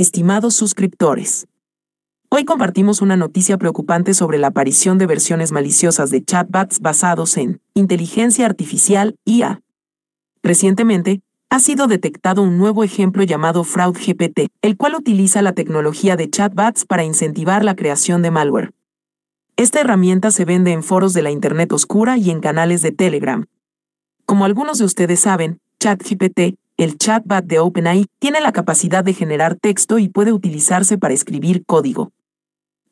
estimados suscriptores. Hoy compartimos una noticia preocupante sobre la aparición de versiones maliciosas de chatbots basados en inteligencia artificial IA. Recientemente, ha sido detectado un nuevo ejemplo llamado FraudGPT, el cual utiliza la tecnología de chatbots para incentivar la creación de malware. Esta herramienta se vende en foros de la Internet Oscura y en canales de Telegram. Como algunos de ustedes saben, ChatGPT el chatbot de OpenAI tiene la capacidad de generar texto y puede utilizarse para escribir código.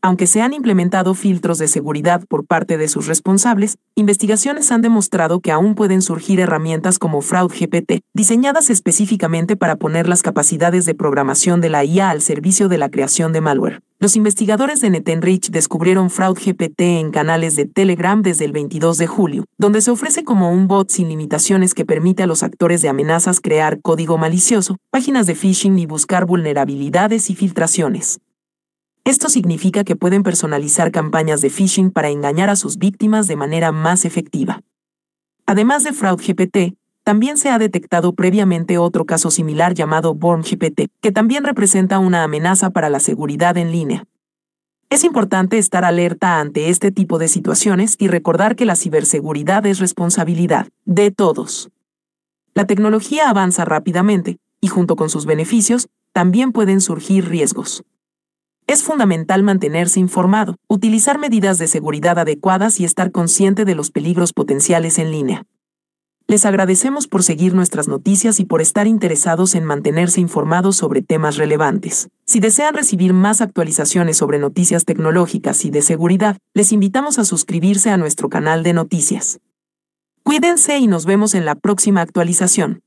Aunque se han implementado filtros de seguridad por parte de sus responsables, investigaciones han demostrado que aún pueden surgir herramientas como FraudGPT, diseñadas específicamente para poner las capacidades de programación de la IA al servicio de la creación de malware. Los investigadores de NetEnrich descubrieron FraudGPT en canales de Telegram desde el 22 de julio, donde se ofrece como un bot sin limitaciones que permite a los actores de amenazas crear código malicioso, páginas de phishing y buscar vulnerabilidades y filtraciones. Esto significa que pueden personalizar campañas de phishing para engañar a sus víctimas de manera más efectiva. Además de Fraud GPT, también se ha detectado previamente otro caso similar llamado WormGPT, GPT, que también representa una amenaza para la seguridad en línea. Es importante estar alerta ante este tipo de situaciones y recordar que la ciberseguridad es responsabilidad de todos. La tecnología avanza rápidamente, y junto con sus beneficios, también pueden surgir riesgos es fundamental mantenerse informado, utilizar medidas de seguridad adecuadas y estar consciente de los peligros potenciales en línea. Les agradecemos por seguir nuestras noticias y por estar interesados en mantenerse informados sobre temas relevantes. Si desean recibir más actualizaciones sobre noticias tecnológicas y de seguridad, les invitamos a suscribirse a nuestro canal de noticias. Cuídense y nos vemos en la próxima actualización.